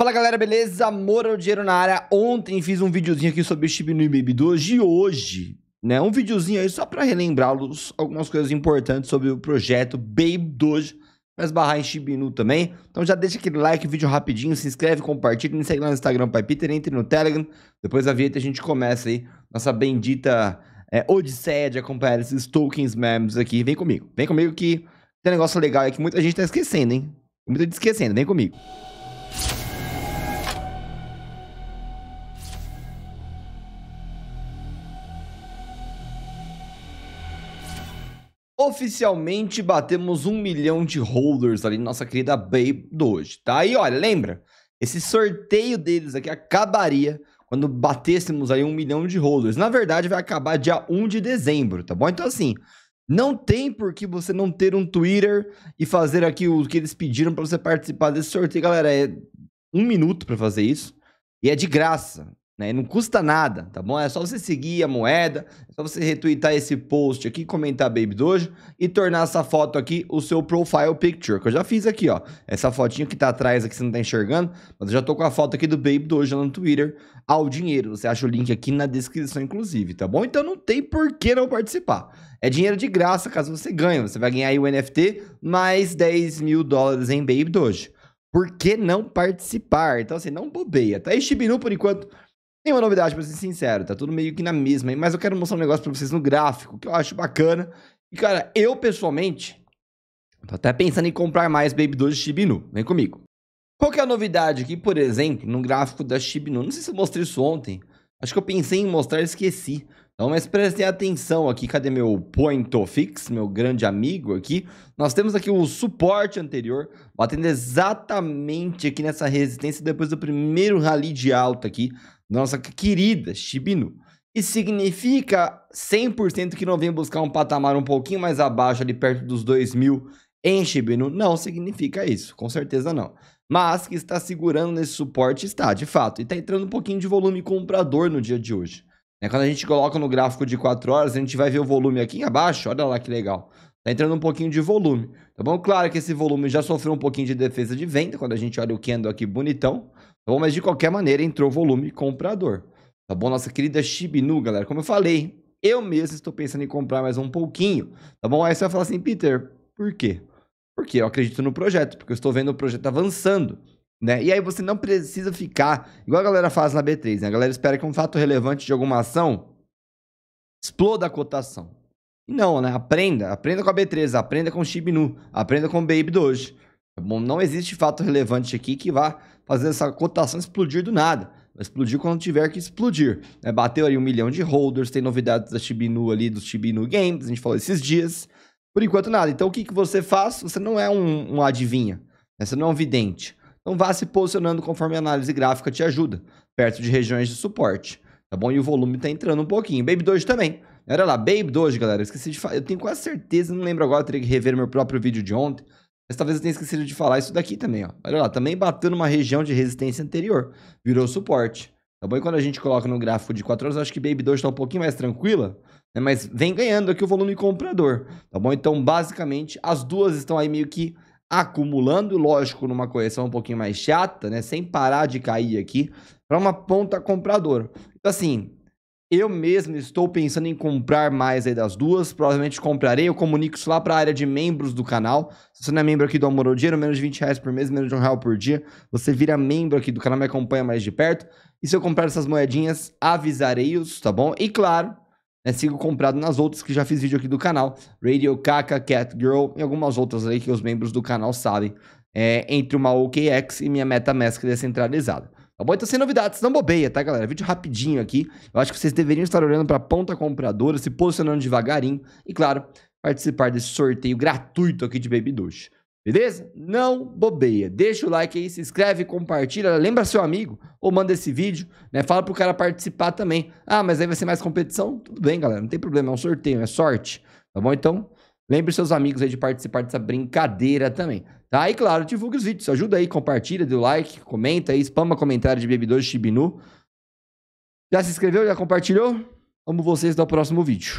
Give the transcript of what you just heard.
Fala galera, beleza? Amor ao Dinheiro na área. Ontem fiz um videozinho aqui sobre o chip no Baby 2 hoje hoje, né? Um videozinho aí só para relembrá-los algumas coisas importantes sobre o projeto Baby Doge. mas barrar em Shibinu também. Então já deixa aquele like, vídeo rapidinho, se inscreve, compartilha, me segue lá no Instagram, Pai Peter, entre no Telegram. Depois da vinheta a gente começa aí nossa bendita é, odisseia de acompanhar esses tokens memes aqui. Vem comigo, vem comigo que tem um negócio legal aí que muita gente tá esquecendo, hein? Muita gente tá esquecendo, vem comigo. Oficialmente batemos um milhão de holders ali na nossa querida Babe do hoje, tá? E olha, lembra, esse sorteio deles aqui acabaria quando batêssemos aí um milhão de holders. Na verdade, vai acabar dia 1 de dezembro, tá bom? Então, assim, não tem por que você não ter um Twitter e fazer aqui o que eles pediram para você participar desse sorteio, galera. É um minuto para fazer isso e é de graça. Né? Não custa nada, tá bom? É só você seguir a moeda, é só você retweetar esse post aqui, comentar Baby Dojo e tornar essa foto aqui o seu profile picture, que eu já fiz aqui, ó. Essa fotinha que tá atrás aqui, você não tá enxergando, mas eu já tô com a foto aqui do Baby Dojo no Twitter ao dinheiro. Você acha o link aqui na descrição, inclusive, tá bom? Então não tem por que não participar. É dinheiro de graça caso você ganhe. Você vai ganhar aí o NFT mais 10 mil dólares em Baby Dojo. Por que não participar? Então, assim, não bobeia, tá? aí, Shibinu, por enquanto, nenhuma novidade, pra ser sincero. Tá tudo meio que na mesma. Mas eu quero mostrar um negócio pra vocês no gráfico, que eu acho bacana. E, cara, eu pessoalmente tô até pensando em comprar mais Baby Doge Shibinu. Vem comigo. Qual que é a novidade aqui, por exemplo, no gráfico da Shibinu? Não sei se eu mostrei isso ontem. Acho que eu pensei em mostrar e esqueci. Então, mas prestem atenção aqui, cadê meu point fix, meu grande amigo aqui? Nós temos aqui o suporte anterior, batendo exatamente aqui nessa resistência depois do primeiro rally de alta aqui nossa querida Shibinu. e significa 100% que não vem buscar um patamar um pouquinho mais abaixo, ali perto dos 2 mil em Shibinu? Não significa isso, com certeza não. Mas que está segurando nesse suporte está, de fato, e está entrando um pouquinho de volume comprador no dia de hoje. Né, quando a gente coloca no gráfico de 4 horas, a gente vai ver o volume aqui embaixo olha lá que legal. está entrando um pouquinho de volume, tá bom? Claro que esse volume já sofreu um pouquinho de defesa de venda, quando a gente olha o candle aqui bonitão, Tá bom? Mas de qualquer maneira, entrou volume comprador. Tá bom? Nossa querida Shibinu, galera. Como eu falei, eu mesmo estou pensando em comprar mais um pouquinho. Tá bom? Aí você vai falar assim, Peter, por quê? Porque eu acredito no projeto, porque eu estou vendo o projeto avançando. Né? E aí você não precisa ficar, igual a galera faz na B3, né? A galera espera que um fato relevante de alguma ação exploda a cotação. não, né? Aprenda, aprenda com a B3, aprenda com o Shibinu, aprenda com o Baby Doge. É bom, não existe fato relevante aqui que vá fazer essa cotação explodir do nada. Vai explodir quando tiver que explodir. Né? Bateu ali um milhão de holders, tem novidades da Shibinu ali, dos Shibinu Games, a gente falou esses dias. Por enquanto, nada. Então, o que, que você faz? Você não é um, um adivinha, né? você não é um vidente. Então, vá se posicionando conforme a análise gráfica te ajuda, perto de regiões de suporte, tá bom? E o volume tá entrando um pouquinho. Baby Doge também. Era lá, Baby Doge, galera. Esqueci de falar. Eu tenho quase certeza, não lembro agora, teria que rever meu próprio vídeo de ontem. Mas talvez eu tenha esquecido de falar isso daqui também, ó. Olha lá, também bateu numa região de resistência anterior. Virou suporte. Tá bom? E quando a gente coloca no gráfico de 4 horas, acho que Baby 2 está um pouquinho mais tranquila, né? mas vem ganhando aqui o volume comprador, tá bom? Então, basicamente, as duas estão aí meio que acumulando, lógico, numa correção um pouquinho mais chata, né? Sem parar de cair aqui, para uma ponta compradora. Então, assim, eu mesmo estou pensando em comprar mais aí das duas. Provavelmente comprarei. Eu comunico isso lá para a área de membros do canal. Se você não é membro aqui do Amor ao Dinheiro, menos de 20 reais por mês, menos de um real por dia, você vira membro aqui do canal, me acompanha mais de perto. E se eu comprar essas moedinhas, avisarei-os, tá bom? E claro, né, sigo comprado nas outras que já fiz vídeo aqui do canal. Radio Kaka, Cat Girl e algumas outras aí que os membros do canal sabem. É, entre uma OKX e minha MetaMask descentralizada. A tá boita então, sem novidades, não bobeia, tá, galera? Vídeo rapidinho aqui. Eu acho que vocês deveriam estar olhando para ponta compradora, se posicionando devagarinho e, claro, participar desse sorteio gratuito aqui de Baby Beleza? Não bobeia. Deixa o like aí, se inscreve, compartilha, lembra seu amigo ou manda esse vídeo, né? Fala pro cara participar também. Ah, mas aí vai ser mais competição? Tudo bem, galera, não tem problema, é um sorteio, é sorte, tá bom? Então, Lembre seus amigos aí de participar dessa brincadeira também. Tá? E claro, divulgue os vídeos. Ajuda aí, compartilha, dê like, comenta aí, spama comentário de de Shibinu. Já se inscreveu? Já compartilhou? Amo vocês até o próximo vídeo.